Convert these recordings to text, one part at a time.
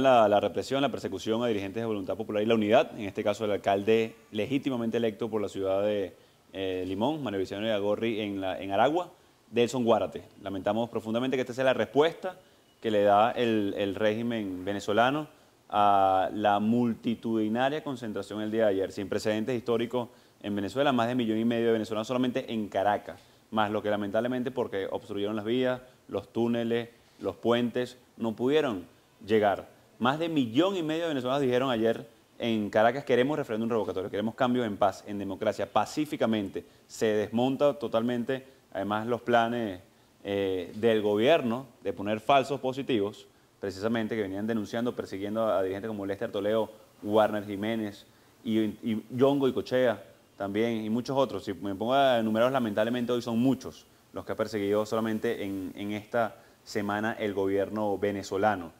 La, represión, la persecución a dirigentes de Voluntad Popular y la unidad, en este caso el alcalde legítimamente electo por la ciudad de eh, Limón, Manuel Vicente de Agorri, en, la, en Aragua, Delson Guárate. Lamentamos profundamente que esta sea la respuesta que le da el, el, régimen venezolano a la multitudinaria concentración el día de ayer, sin precedentes históricos en Venezuela, más de un millón y medio de venezolanos solamente en Caracas, más lo que lamentablemente porque obstruyeron las vías, los túneles, los puentes, no pudieron llegar más de millón y medio de venezolanos dijeron ayer en Caracas queremos referéndum revocatorio, queremos cambios en paz, en democracia, pacíficamente. Se desmonta totalmente, además, los planes eh, del gobierno de poner falsos positivos, precisamente que venían denunciando, persiguiendo a dirigentes como Lester Toledo, Warner Jiménez y, Yongo y Cochea también, y muchos otros. Si me pongo a enumerarlos, lamentablemente hoy son muchos los que ha perseguido solamente en esta semana el gobierno venezolano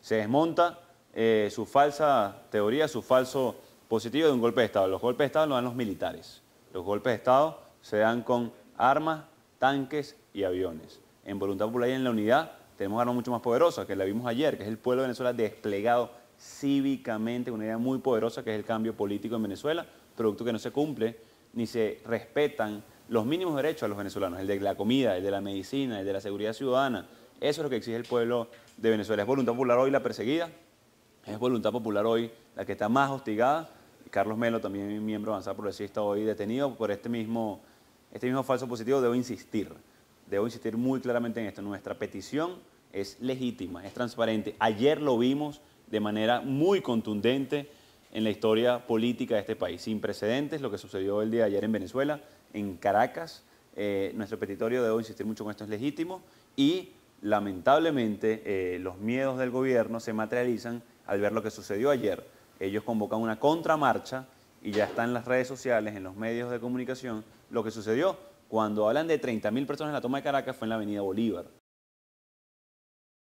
se desmonta eh, su falsa teoría, su falso positivo de un golpe de Estado. Los golpes de Estado lo dan los militares. Los golpes de Estado se dan con armas, tanques y aviones. En Voluntad Popular y en la Unidad tenemos armas mucho más poderosas, que la vimos ayer, que es el pueblo de Venezuela desplegado cívicamente, una idea muy poderosa que es el cambio político en Venezuela, producto que no se cumple ni se respetan los mínimos derechos a los venezolanos, el de la comida, el de la medicina, el de la seguridad ciudadana, eso es lo que exige el pueblo de Venezuela. Es voluntad popular hoy la perseguida, es voluntad popular hoy la que está más hostigada. Carlos Melo, también miembro avanzado progresista, hoy detenido por este mismo, este mismo falso positivo. Debo insistir, debo insistir muy claramente en esto. Nuestra petición es legítima, es transparente. Ayer lo vimos de manera muy contundente en la historia política de este país. Sin precedentes, lo que sucedió el día de ayer en Venezuela, en Caracas. Eh, nuestro petitorio, debo insistir mucho con esto, es legítimo y lamentablemente eh, los miedos del gobierno se materializan al ver lo que sucedió ayer. Ellos convocan una contramarcha y ya está en las redes sociales, en los medios de comunicación, lo que sucedió. Cuando hablan de 30.000 personas en la toma de Caracas fue en la avenida Bolívar.